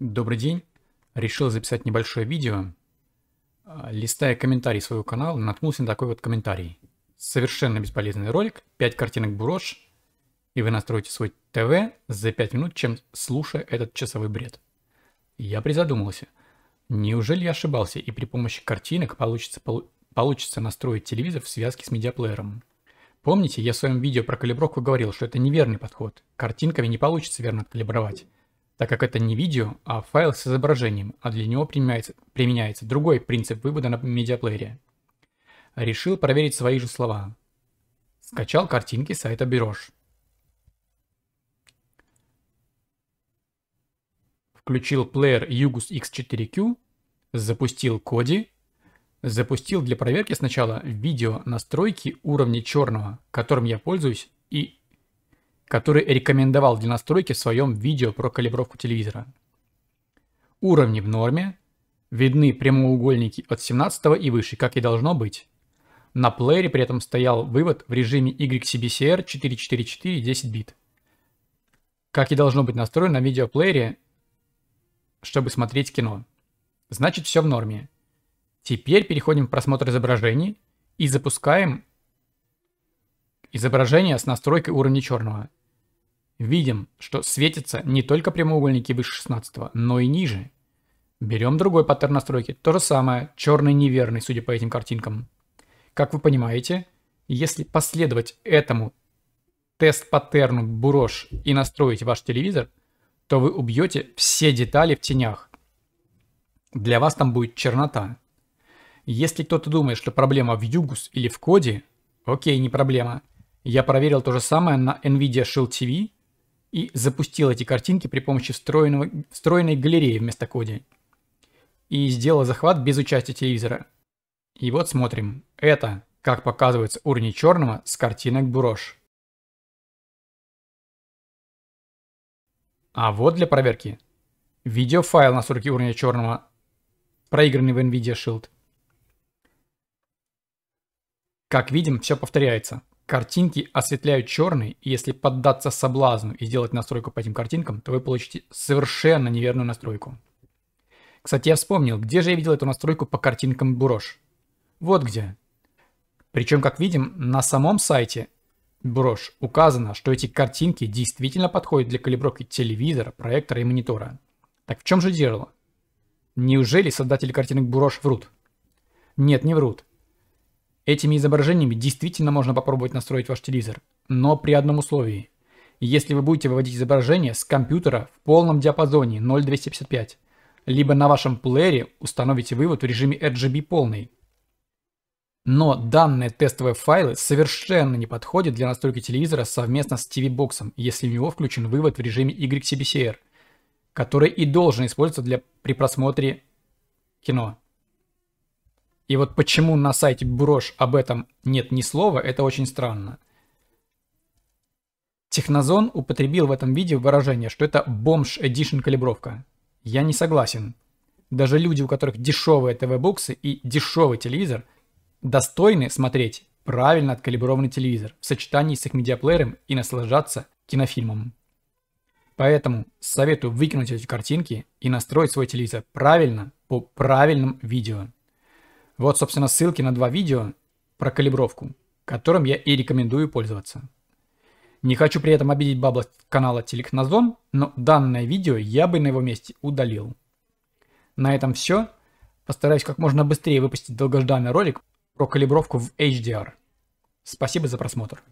Добрый день. Решил записать небольшое видео. Э, листая комментарий своего канала, наткнулся на такой вот комментарий. Совершенно бесполезный ролик, 5 картинок Бурош, и вы настроите свой ТВ за 5 минут, чем слушая этот часовой бред. Я призадумался. Неужели я ошибался, и при помощи картинок получится, полу получится настроить телевизор в связке с медиаплеером? Помните, я в своем видео про калибровку говорил, что это неверный подход. Картинками не получится верно откалибровать так как это не видео, а файл с изображением, а для него применяется, применяется другой принцип вывода на медиаплеере. Решил проверить свои же слова. Скачал картинки с сайта Береж. Включил плеер Yugus X4Q, запустил коди, запустил для проверки сначала видео настройки уровня черного, которым я пользуюсь, и который рекомендовал для настройки в своем видео про калибровку телевизора. Уровни в норме, видны прямоугольники от 17 и выше, как и должно быть. На плеере при этом стоял вывод в режиме YCBCR 444 10 бит. Как и должно быть настроено на видеоплеере, чтобы смотреть кино. Значит, все в норме. Теперь переходим в просмотр изображений и запускаем изображение с настройкой уровня черного. Видим, что светятся не только прямоугольники выше 16, но и ниже. Берем другой паттерн настройки. То же самое, черный неверный, судя по этим картинкам. Как вы понимаете, если последовать этому тест-паттерну бурош и настроить ваш телевизор, то вы убьете все детали в тенях. Для вас там будет чернота. Если кто-то думает, что проблема в Югус или в коде, окей, не проблема. Я проверил то же самое на NVIDIA Shield TV и запустил эти картинки при помощи встроенного, встроенной галереи вместо коде И сделал захват без участия телевизора. И вот смотрим. Это, как показывается уровни черного с картинок Бурош. А вот для проверки. Видеофайл 40 уровня черного, проигранный в NVIDIA Shield. Как видим, все повторяется. Картинки осветляют черные, и если поддаться соблазну и сделать настройку по этим картинкам, то вы получите совершенно неверную настройку. Кстати, я вспомнил, где же я видел эту настройку по картинкам Бурош. Вот где. Причем, как видим, на самом сайте Бурош указано, что эти картинки действительно подходят для калибровки телевизора, проектора и монитора. Так в чем же дело? Неужели создатели картинок Бурош врут? Нет, не врут. Этими изображениями действительно можно попробовать настроить ваш телевизор, но при одном условии. Если вы будете выводить изображение с компьютера в полном диапазоне 0.255, либо на вашем плеере установите вывод в режиме RGB полный. Но данные тестовые файлы совершенно не подходят для настройки телевизора совместно с TV-боксом, если в него включен вывод в режиме YCBCR, который и должен использоваться для, при просмотре кино. И вот почему на сайте Брош об этом нет ни слова, это очень странно. Технозон употребил в этом видео выражение, что это бомж Edition калибровка. Я не согласен. Даже люди, у которых дешевые ТВ-боксы и дешевый телевизор, достойны смотреть правильно откалиброванный телевизор в сочетании с их медиаплеером и наслаждаться кинофильмом. Поэтому советую выкинуть эти картинки и настроить свой телевизор правильно по правильным видео. Вот, собственно, ссылки на два видео про калибровку, которым я и рекомендую пользоваться. Не хочу при этом обидеть бабла канала Телекназон, но данное видео я бы на его месте удалил. На этом все. Постараюсь как можно быстрее выпустить долгожданный ролик про калибровку в HDR. Спасибо за просмотр.